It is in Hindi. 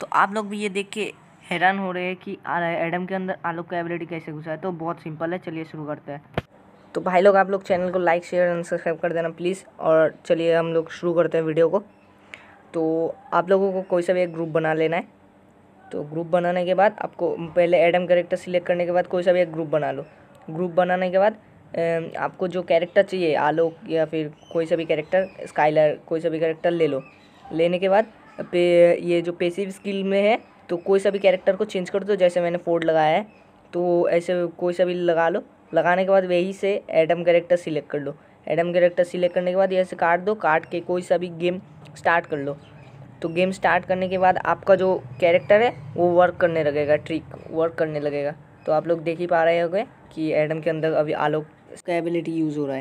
तो आप लोग भी ये देख के हैरान हो रहे हैं कि एडम के अंदर आलोक का एबिलिटी कैसे घुसा है तो बहुत सिंपल है चलिए शुरू करते हैं तो भाई लोग आप लोग चैनल को लाइक शेयर एंड सब्सक्राइब कर देना प्लीज़ और चलिए हम लोग शुरू करते हैं वीडियो को तो आप लोगों को कोई सा भी एक ग्रुप बना लेना है तो ग्रुप बनाने के बाद आपको पहले एडम कैरेक्टर सिलेक्ट करने के बाद कोई सा भी एक ग्रुप बना लो ग्रुप बनाने के बाद आपको जो कैरेक्टर चाहिए आलोक या फिर कोई सा भी कैरेक्टर स्काइलर कोई सा भी कैरेक्टर ले लो लेने के बाद पे ये जो पेसिव स्किल में है तो कोई सा भी कैरेक्टर को चेंज कर दो जैसे मैंने फोर्ड लगाया है तो ऐसे कोई सा भी लगा लो लगाने के बाद वही से एडम कैरेक्टर सिलेक्ट कर लो एडम कैरेक्टर सिलेक्ट करने के बाद ऐसे काट दो काट के कोई सा भी गेम स्टार्ट कर लो तो गेम स्टार्ट करने के बाद आपका जो कैरेक्टर है वो वर्क करने लगेगा ट्रिक वर्क करने लगेगा तो आप लोग देख ही पा रहे होंगे कि एडम के अंदर अभी आलोक उसका यूज़ हो रहा है